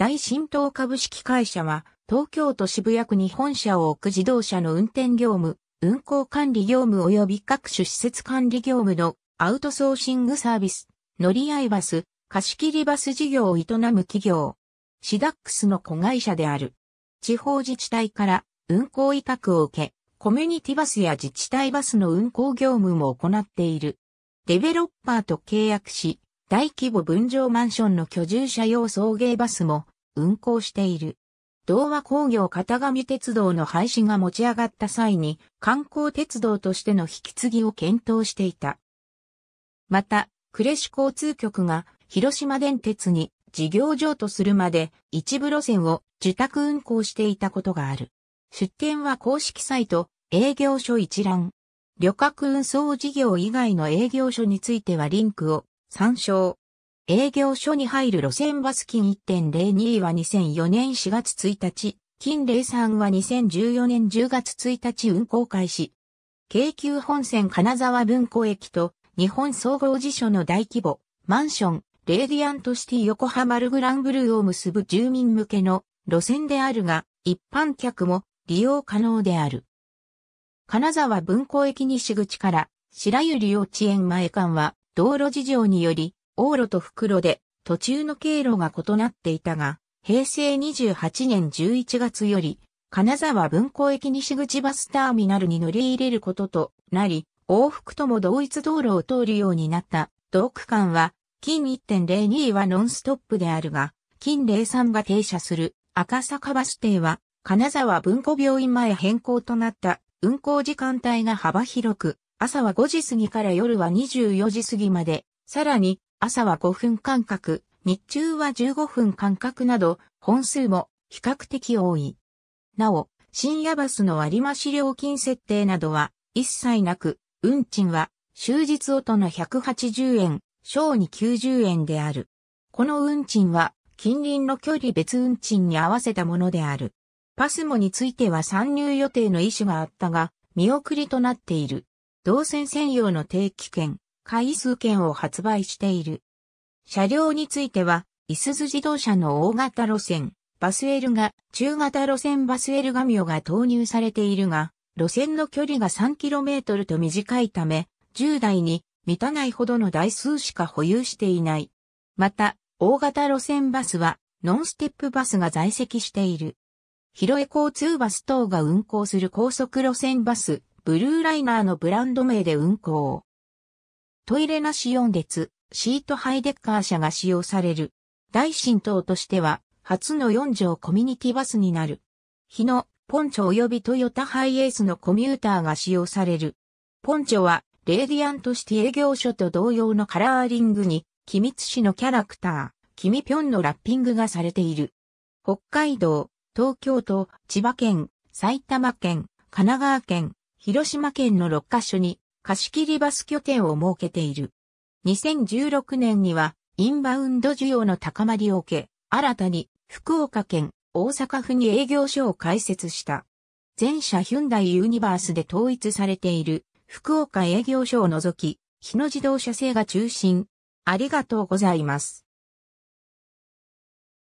大新東株式会社は、東京都渋谷区に本社を置く自動車の運転業務、運行管理業務及び各種施設管理業務のアウトソーシングサービス、乗り合いバス、貸切バス事業を営む企業、シダックスの子会社である。地方自治体から運行委託を受け、コミュニティバスや自治体バスの運行業務も行っている。デベロッパーと契約し、大規模分譲マンションの居住者用送迎バスも運行している。同和工業型紙鉄道の廃止が持ち上がった際に観光鉄道としての引き継ぎを検討していた。また、呉市交通局が広島電鉄に事業譲渡するまで一部路線を受託運行していたことがある。出店は公式サイト、営業所一覧。旅客運送事業以外の営業所についてはリンクを参照。営業所に入る路線バス金1.02は2004年4月1日、金03は2014年10月1日運行開始。京急本線金沢文庫駅と日本総合辞書の大規模、マンション、レーディアントシティ横浜ルグランブルーを結ぶ住民向けの路線であるが、一般客も利用可能である。金沢文庫駅西口から白百合幼稚園前間は道路事情により往路と袋で途中の経路が異なっていたが、平成28年11月より、金沢文庫駅西口バスターミナルに乗り入れることとなり、往復とも同一道路を通るようになった、同区間は、近1.02はノンストップであるが、近03が停車する赤坂バス停は、金沢文庫病院前変更となった運行時間帯が幅広く、朝は5時過ぎから夜は24時過ぎまで、さらに朝は5分間隔、日中は15分間隔など、本数も比較的多い。なお、深夜バスの割増料金設定などは一切なく、運賃は終日音の180円、小に90円である。この運賃は近隣の距離別運賃に合わせたものである。パスモについては参入予定の意思があったが、見送りとなっている。動線専用の定期券、回数券を発売している。車両については、いすズ自動車の大型路線、バスエルが、中型路線バスエルガミオが投入されているが、路線の距離が 3km と短いため、10台に満たないほどの台数しか保有していない。また、大型路線バスは、ノンステップバスが在籍している。広江交通バス等が運行する高速路線バス、ブルーライナーのブランド名で運行。トイレなし4列、シートハイデッカー車が使用される。大新等としては、初の4条コミュニティバスになる。日野、ポンチョ及びトヨタハイエースのコミューターが使用される。ポンチョは、レーディアントシティ営業所と同様のカラーリングに、機密市のキャラクター、キミピョンのラッピングがされている。北海道、東京都、千葉県、埼玉県、神奈川県、広島県の6カ所に貸切バス拠点を設けている。2016年にはインバウンド需要の高まりを受け、新たに福岡県大阪府に営業所を開設した。全社ヒュンダイユニバースで統一されている福岡営業所を除き、日野自動車製が中心。ありがとうございます。